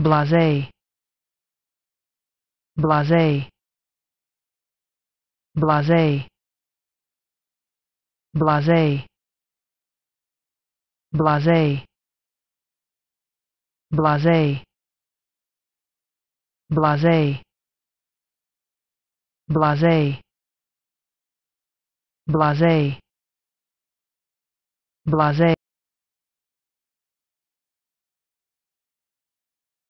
blasé blasé blasé blasé blasé blasé blasé blasé blasé blasé